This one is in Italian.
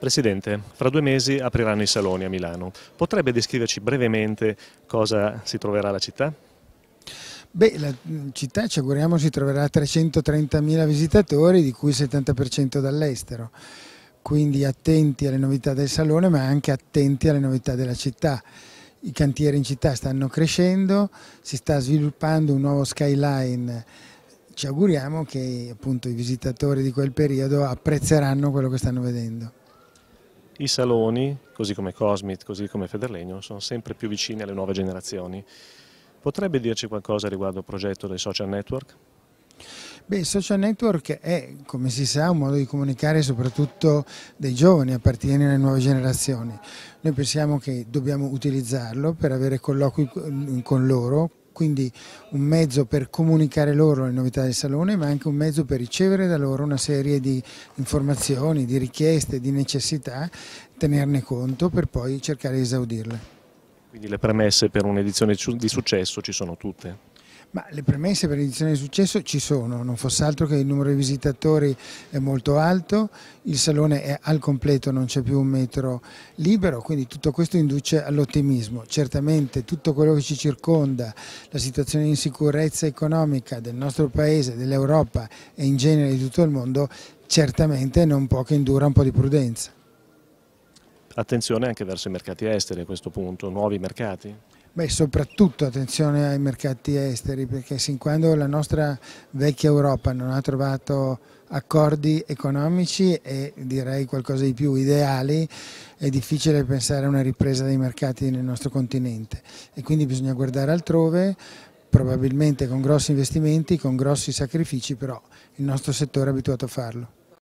Presidente, fra due mesi apriranno i saloni a Milano. Potrebbe descriverci brevemente cosa si troverà la città? Beh, la mm, città ci auguriamo si troverà 330.000 visitatori, di cui il 70% dall'estero. Quindi attenti alle novità del salone, ma anche attenti alle novità della città. I cantieri in città stanno crescendo, si sta sviluppando un nuovo skyline ci auguriamo che appunto, i visitatori di quel periodo apprezzeranno quello che stanno vedendo i saloni, così come Cosmit, così come Federlegno, sono sempre più vicini alle nuove generazioni. Potrebbe dirci qualcosa riguardo al progetto dei social network? Beh, il social network è, come si sa, un modo di comunicare soprattutto dei giovani, appartiene alle nuove generazioni. Noi pensiamo che dobbiamo utilizzarlo per avere colloqui con loro, quindi un mezzo per comunicare loro le novità del salone ma anche un mezzo per ricevere da loro una serie di informazioni, di richieste, di necessità, tenerne conto per poi cercare di esaudirle. Quindi le premesse per un'edizione di successo ci sono tutte? Ma le premesse per l'edizione di successo ci sono, non fosse altro che il numero di visitatori è molto alto, il salone è al completo, non c'è più un metro libero, quindi tutto questo induce all'ottimismo. Certamente tutto quello che ci circonda, la situazione di insicurezza economica del nostro paese, dell'Europa e in genere di tutto il mondo, certamente non può che indurre un po' di prudenza. Attenzione anche verso i mercati esteri a questo punto, nuovi mercati? Beh, soprattutto attenzione ai mercati esteri perché sin quando la nostra vecchia Europa non ha trovato accordi economici e direi qualcosa di più ideali è difficile pensare a una ripresa dei mercati nel nostro continente e quindi bisogna guardare altrove probabilmente con grossi investimenti, con grossi sacrifici però il nostro settore è abituato a farlo.